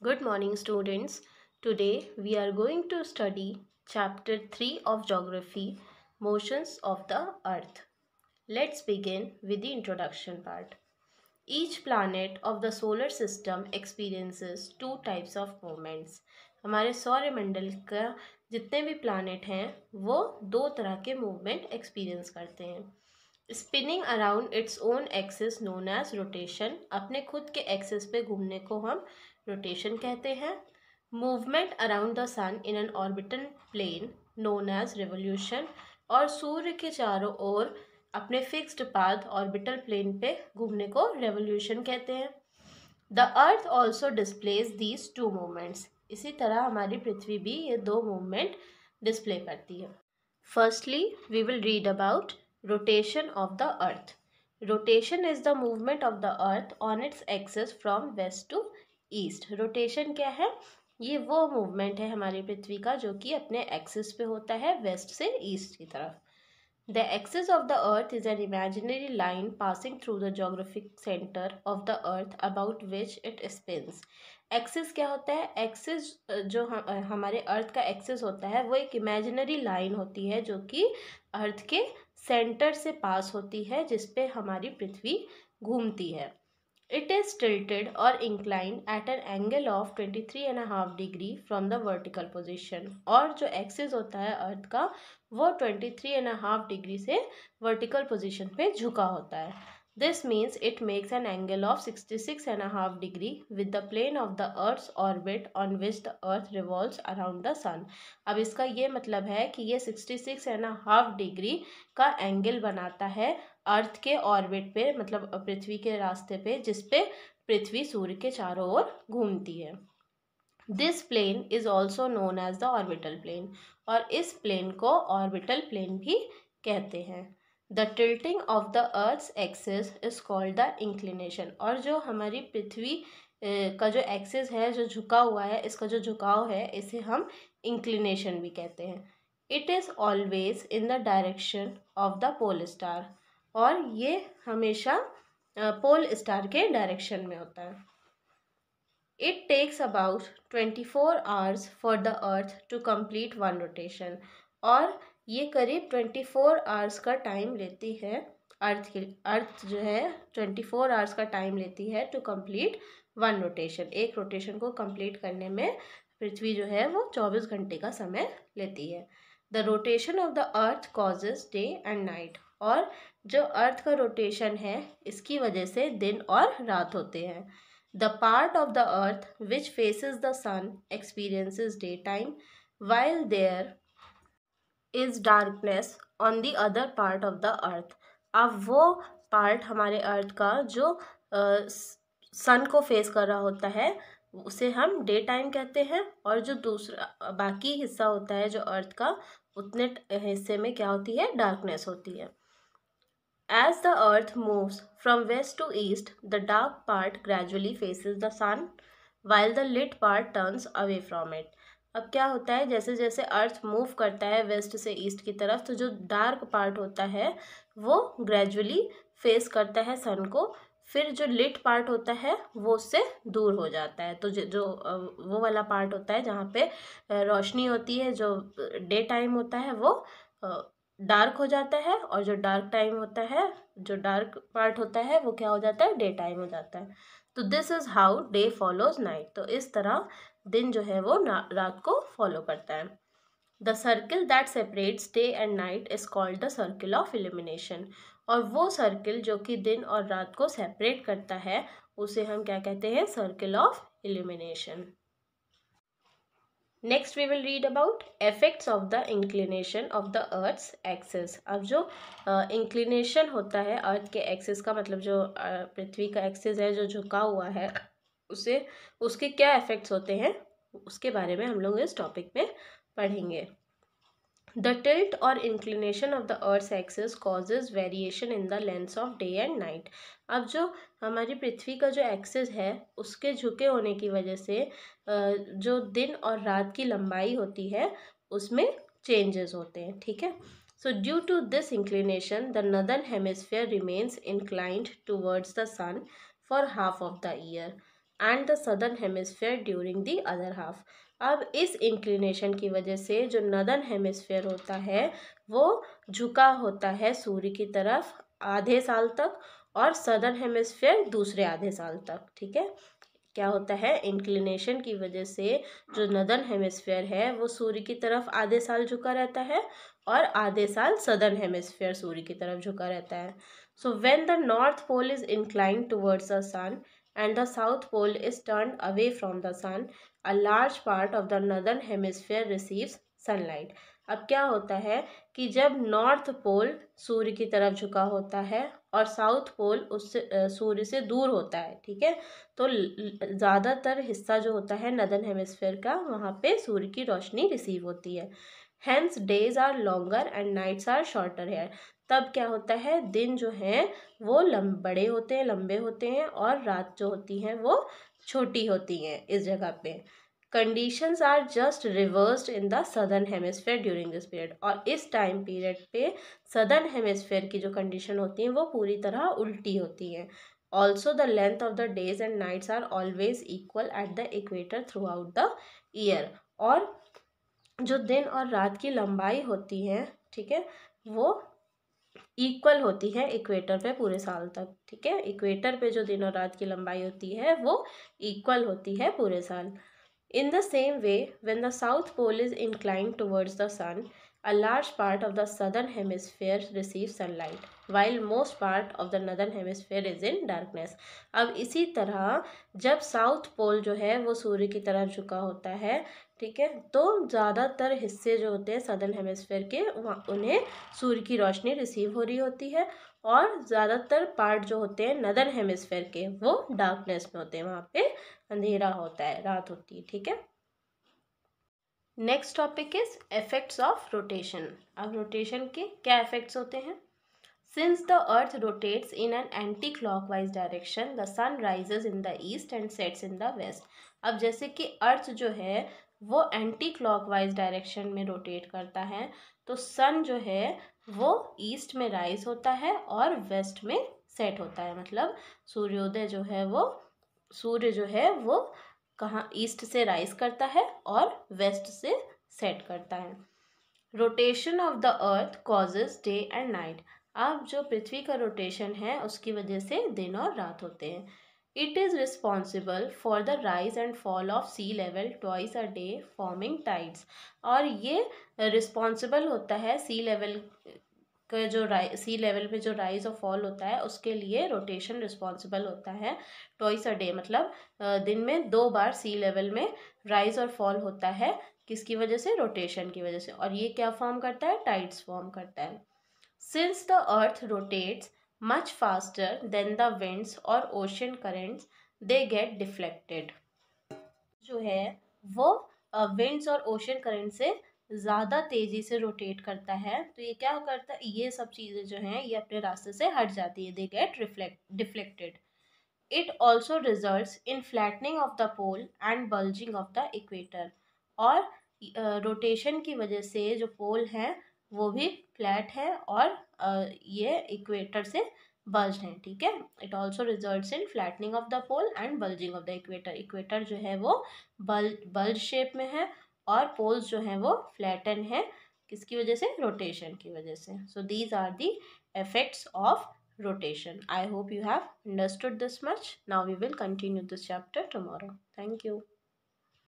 Good morning students. Today we are going to study chapter 3 of geography motions of the earth. Let's begin with the introduction part. Each planet of the solar system experiences two types of movements. हमारे सौर्यमंडल का जितने भी planet हैं वो दो तरह के movement experience करते हैं spinning around its own axis known as rotation अपने खुद के एक्सेस पे घूमने को हम रोटेशन कहते हैं movement around the sun in an orbital plane known as revolution और सूर्य के चारों ओर अपने फिक्स्ड पाथ ऑर्बिटल प्लेन पे घूमने को रेवोल्यूशन कहते हैं the earth also displays these two movements इसी तरह हमारी पृथ्वी भी ये दो मूवमेंट डिस्प्ले करती है firstly we will read about rotation of the earth rotation is the movement of the earth on its axis from west to east rotation क्या है ये वो मूवमेंट है हमारी पृथ्वी का जो कि अपने एक्सिस पे होता है वेस्ट से ईस्ट की तरफ the axis of the earth is an imaginary line passing through the geographic centre of the earth about which it spins. Axis क्या होता है एक्सिस जो हम, हमारे अर्थ का एक्सिस होता है वो एक इमेजिनरी लाइन होती है जो कि अर्थ के सेंटर से पास होती है जिसपे हमारी पृथ्वी घूमती है इट इज़ टिल्टेड और inclined at an angle of twenty three and half degree from the vertical position और जो एक्सेस होता है अर्थ का वो twenty three and half degree से वर्टिकल पोजिशन पे झुका होता है this means it makes an angle of sixty six and half degree with the plane of the earth orbit on which the earth revolve around the sun अब इसका ये मतलब है कि ये sixty six and half degree का angle बनाता है अर्थ के ऑर्बिट पे मतलब पृथ्वी के रास्ते पे जिस पे पृथ्वी सूर्य के चारों ओर घूमती है this plane is also known as the orbital plane और इस प्लेन को ऑर्बिटल प्लेन भी कहते हैं the tilting of the earth axis is called the inclination और जो हमारी पृथ्वी का जो एक्सेस है जो झुका हुआ है इसका जो झुकाव है इसे हम इंक्लिनेशन भी कहते हैं it is always in the direction of the pole star और ये हमेशा पोल स्टार के डायरेक्शन में होता है it takes about twenty four hours for the earth to complete one rotation और ये करीब ट्वेंटी फोर आवर्स का टाइम लेती है अर्थ के अर्थ जो है ट्वेंटी फोर आवर्स का टाइम लेती है टू कंप्लीट वन रोटेशन एक रोटेशन को कंप्लीट करने में पृथ्वी जो है वो चौबीस घंटे का समय लेती है the rotation of the earth causes day and night और जो अर्थ का रोटेशन है इसकी वजह से दिन और रात होते हैं the part of the earth which faces the sun experiences day time while there is darkness on the other part of the earth अब वो पार्ट हमारे अर्थ का जो सन को फेस कर रहा होता है उसे हम डे टाइम कहते हैं और जो दूसरा बाकी हिस्सा होता है जो अर्थ का उतने हिस्से में क्या होती है डार्कनेस होती है as the earth moves from west to east the dark part gradually faces the sun while the lit part turns away from it अब क्या होता है जैसे जैसे अर्थ मूव करता है वेस्ट से ईस्ट की तरफ तो जो डार्क पार्ट होता है वो ग्रेजुअली फेस करता है सन को फिर जो लिट पार्ट होता है वो उससे दूर हो जाता है तो जो वो वाला पार्ट होता है जहाँ पे रोशनी होती है जो डे टाइम होता है वो डार्क हो जाता है और जो डार्क टाइम होता है जो डार्क पार्ट होता है वो क्या हो जाता है डे टाइम हो जाता है तो this is how day follows night तो इस तरह दिन जो है वो रात को फॉलो करता है the circle that separates day and night is called the circle of illumination और वो सर्किल जो कि दिन और रात को सेपरेट करता है उसे हम क्या कहते हैं circle of illumination next we will read about effects of the inclination of the earth's axis अब जो इंक्लिनेशन uh, होता है अर्थ के एक्सेस का मतलब जो uh, पृथ्वी का एक्सेस है जो झुका हुआ है उसे उसके क्या इफेक्ट्स होते हैं उसके बारे में हम लोग इस टॉपिक में पढ़ेंगे द टिल्ट और inclination of the earth axis causes variation in the length of day and night अब जो हमारी पृथ्वी का जो एक्सेस है उसके झुके होने की वजह से जो दिन और रात की लंबाई होती है उसमें चेंजेस होते हैं ठीक है so due to this inclination the northern hemisphere remains inclined towards the sun for half of the year and the southern hemisphere during the other half अब इस इंक्लिनेशन की वजह से जो नदन हेमिस्फेयर होता है वो झुका होता है सूर्य की तरफ आधे साल तक और सदर्न हेमिस्फेयर दूसरे आधे साल तक ठीक है क्या होता है इंक्लिनेशन की वजह से जो नदन हेमिस्फेयर है वो सूर्य की तरफ आधे साल झुका रहता है और आधे साल सदर्न हेमिस्फेयर सूर्य की तरफ झुका रहता है so when the north pole is incline towards the sun and the south pole is turned away from the sun a large part of the northern hemisphere receives sunlight अब क्या होता है कि जब नॉर्थ पोल सूर्य की तरफ झुका होता है और साउथ पोल उससे सूर्य से दूर होता है ठीक है तो ज़्यादातर हिस्सा जो होता है नदन हेमस्फेयर का वहाँ पे सूर्य की रोशनी रिसीव होती है hence days are longer and nights are shorter here तब क्या होता है दिन जो है वो लम बड़े होते हैं लंबे होते हैं और रात जो होती है वो छोटी होती हैं इस जगह पे conditions are just reversed in the southern hemisphere during this period और इस टाइम पीरियड पे सदर्न हेमिसफेयर की जो कंडीशन होती है वो पूरी तरह उल्टी होती है also the length of the days and nights are always equal at the equator throughout the year और जो दिन और रात की लंबाई होती है ठीक है वो इक्वल होती है इक्वेटर पे पूरे साल तक ठीक है इक्वेटर पे जो दिन और रात की लंबाई होती है वो इक्वल होती है पूरे साल in the same way when the south pole is inclined towards the sun a large part of the southern hemisphere receive sunlight while most part of the northern hemisphere is in darkness अब इसी तरह जब south pole जो है वो सूर्य की तरफ झुका होता है ठीक है तो ज़्यादातर हिस्से जो होते हैं सदर्न हेमिसफेयर के वहाँ उन्हें सूर्य की रोशनी रिसीव हो रही होती है और ज़्यादातर पार्ट जो होते हैं नदर्न हेमिसफेयर के वो डार्कनेस में होते हैं वहाँ पे अंधेरा होता है रात होती है ठीक है next topic is effects of rotation अब रोटेशन के क्या इफ़ेक्ट्स होते हैं Since the earth rotates in an anti-clockwise direction, the sun rises in the east and sets in the west. अब जैसे कि अर्थ जो है वो एंटी क्लॉक वाइज डायरेक्शन में रोटेट करता है तो सन जो है वो ईस्ट में राइज होता है और वेस्ट में सेट होता है मतलब सूर्योदय जो है वो सूर्य जो है वो कहाँ ईस्ट से राइज करता है और वेस्ट से सेट करता है rotation of the earth causes day and night अब जो पृथ्वी का रोटेशन है उसकी वजह से दिन और रात होते हैं it is responsible for the rise and fall of sea level twice a day forming tides और ये रिस्पॉन्सिबल होता है सी लेवल का जो राइ सी लेवल पे जो राइज और फॉल होता है उसके लिए रोटेशन रिस्पॉन्सिबल होता है टॉइस मतलब, अ डे मतलब दिन में दो बार सी लेवल में राइज और फॉल होता है किसकी वजह से रोटेशन की वजह से और ये क्या फॉर्म करता है टाइड्स फॉर्म करता है Since the earth rotates much faster than the winds or ocean currents, they get deflected. जो है वो विंड्स और ओशन करेंट से ज़्यादा तेज़ी से रोटेट करता है तो ये क्या करता है ये सब चीज़ें जो हैं ये अपने रास्ते से हट जाती है they get reflect deflected it also result in flattening of the pole and bulging of the equator और रोटेशन की वजह से जो पोल हैं वो भी फ्लैट है और ये इक्वेटर से बल्ज है ठीक है it also result in flattening of the pole and bulging of the equator equator जो है वो बल बल्ज शेप में है और पोल्स जो हैं वो फ्लैटन है किसकी वजह से रोटेशन की वजह से so these are the effects of rotation I hope you have understood this much now we will continue this chapter tomorrow thank you